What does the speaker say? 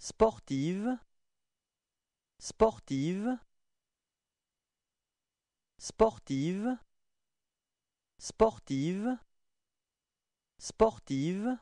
sportive sportive sportive sportive sportive